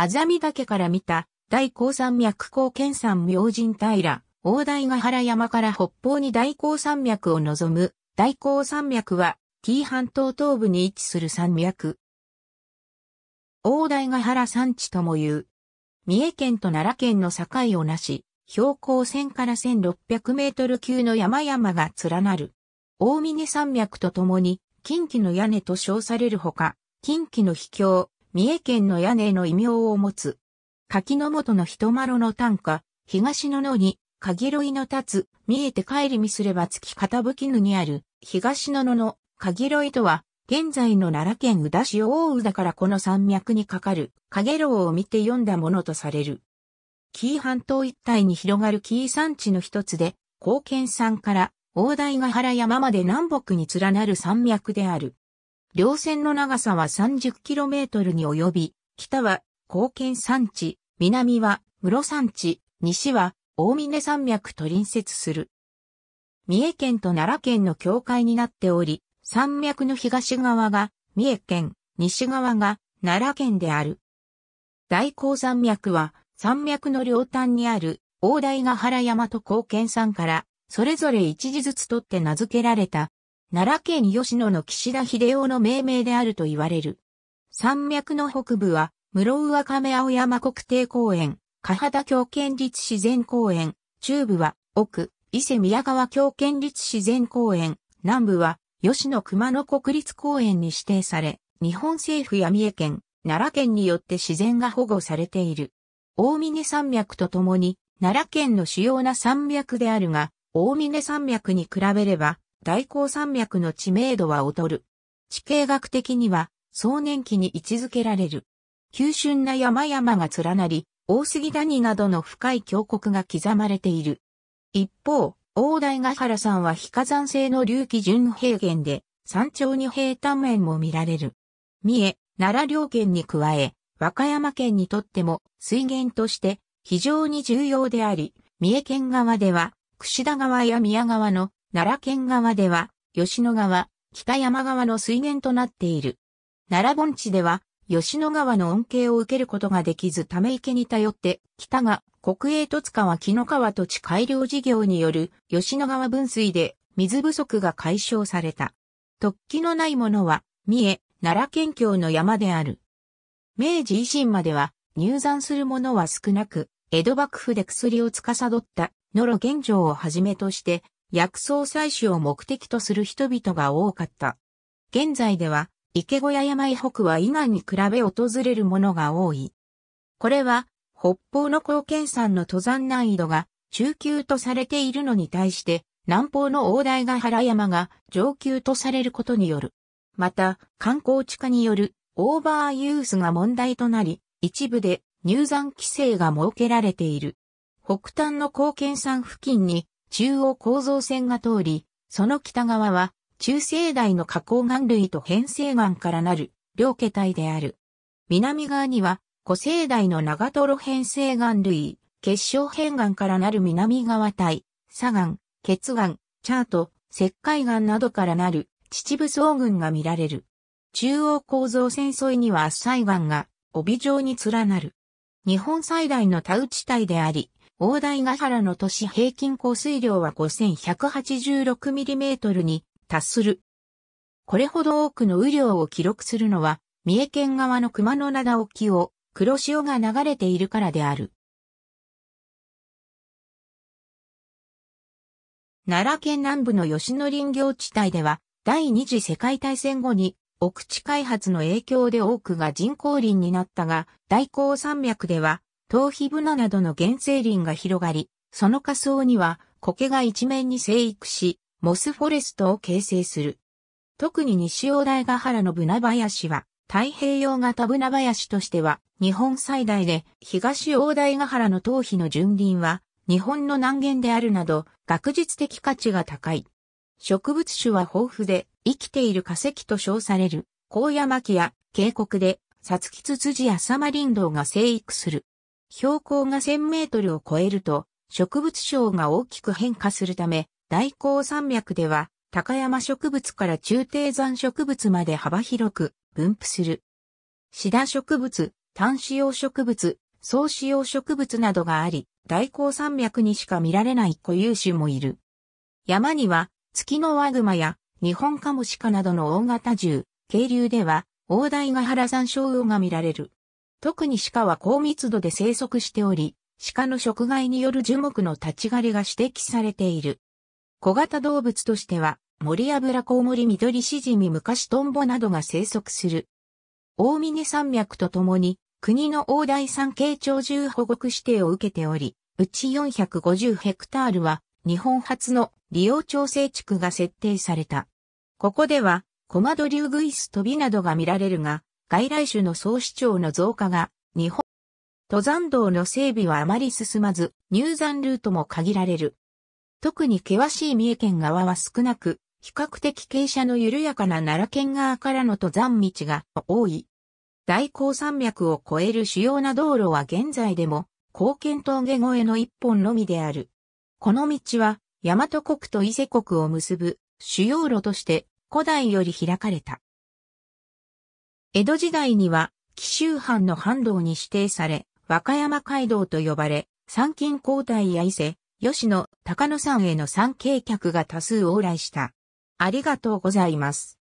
あざみ岳から見た、大高山脈高県山明神平、大台ヶ原山から北方に大高山脈を望む、大高山脈は、紀伊半島東部に位置する山脈。大台ヶ原山地とも言う。三重県と奈良県の境をなし、標高1000から1600メートル級の山々が連なる。大峰山脈とともに、近畿の屋根と称されるほか、近畿の秘境、三重県の屋根の異名を持つ。柿の元の人丸の短歌、東の野に、鍵ろいの立つ、見えて帰り見すれば月傾きぬにある、東の野の、鍵ろいとは、現在の奈良県宇田市大宇田からこの山脈にかかる、ろ楼を見て読んだものとされる。紀伊半島一帯に広がる紀伊山地の一つで、高県山から大台ヶ原山まで南北に連なる山脈である。両線の長さは 30km に及び、北は高献山地、南は室山地、西は大峰山脈と隣接する。三重県と奈良県の境界になっており、山脈の東側が三重県、西側が奈良県である。大高山脈は山脈の両端にある大台ヶ原山と高献山からそれぞれ一時ずつ取って名付けられた奈良県吉野の岸田秀夫の命名であると言われる。山脈の北部は、室上亀青山国定公園、加畑京県立自然公園、中部は、奥、伊勢宮川京県立自然公園、南部は、吉野熊野国立公園に指定され、日本政府や三重県、奈良県によって自然が保護されている。大峰山脈とともに、奈良県の主要な山脈であるが、大峰山脈に比べれば、大高山脈の知名度は劣る。地形学的には、壮年期に位置づけられる。急峻な山々が連なり、大杉谷などの深い峡谷が刻まれている。一方、大台ヶ原山は非火山性の隆起純平原で、山頂に平坦面も見られる。三重、奈良両県に加え、和歌山県にとっても水源として非常に重要であり、三重県側では、櫛田川や宮川の奈良県側では、吉野川、北山川の水源となっている。奈良盆地では、吉野川の恩恵を受けることができずため池に頼って、北が国営戸塚は木の川土地改良事業による吉野川分水で水不足が解消された。突起のないものは、三重、奈良県境の山である。明治維新までは入山するものは少なく、江戸幕府で薬を司った野呂玄城をはじめとして薬草採取を目的とする人々が多かった。現在では、池小屋山井北は以外に比べ訪れるものが多い。これは、北方の高原山の登山難易度が中級とされているのに対して、南方の大台ヶ原山が上級とされることによる。また、観光地化によるオーバーユースが問題となり、一部で入山規制が設けられている。北端の高原山付近に中央構造線が通り、その北側は中生代の花崗岩類と変成岩からなる両家体である。南側には古生代の長ロ変成岩類、結晶変岩からなる南側体、砂岩、結岩、チャート、石灰岩などからなる秩父層群が見られる。中央構造線沿いには浅い岩が帯状に連なる。日本最大の田内帯であり、大台ヶ原の都市平均降水量は 5186mm に達する。これほど多くの雨量を記録するのは、三重県側の熊野灘沖を黒潮が流れているからである。奈良県南部の吉野林業地帯では、第二次世界大戦後に奥地開発の影響で多くが人工林になったが、大高山脈では頭皮ブナなどの原生林が広がり、その下層には苔が一面に生育し、モスフォレストを形成する。特に西大台ヶ原のブナ林は、太平洋型ブナ林としては日本最大で、東大台ヶ原の頭皮の純林は、日本の南限であるなど、学術的価値が高い。植物種は豊富で、生きている化石と称される、高山木や渓谷で、サツキツツジやサマリンドウが生育する。標高が1000メートルを超えると、植物症が大きく変化するため、大高山脈では、高山植物から中低山植物まで幅広く分布する。シダ植物、単子葉植物、草子葉植物などがあり、大高山脈にしか見られない固有種もいる。山には、月のワグマや、日本カモシカなどの大型獣、渓流では、大台ヶ原山椒魚が見られる。特に鹿は高密度で生息しており、鹿の食害による樹木の立ち枯れが指摘されている。小型動物としては、森油コウモリ緑シジミ昔トンボなどが生息する。大峰山脈とともに、国の大台山系鳥獣保護区指定を受けており、うち450ヘクタールは、日本初の利用調整地区が設定された。ここでは、コマドリュウグイストビなどが見られるが、外来種の総市長の増加が、日本、登山道の整備はあまり進まず、入山ルートも限られる。特に険しい三重県側は少なく、比較的傾斜の緩やかな奈良県側からの登山道が多い。大高山脈を越える主要な道路は現在でも、高県峠越えの一本のみである。この道は、大和国と伊勢国を結ぶ主要路として古代より開かれた。江戸時代には、紀州藩の藩道に指定され、和歌山街道と呼ばれ、参勤交代や伊勢、吉野、高野山への参詣客が多数往来した。ありがとうございます。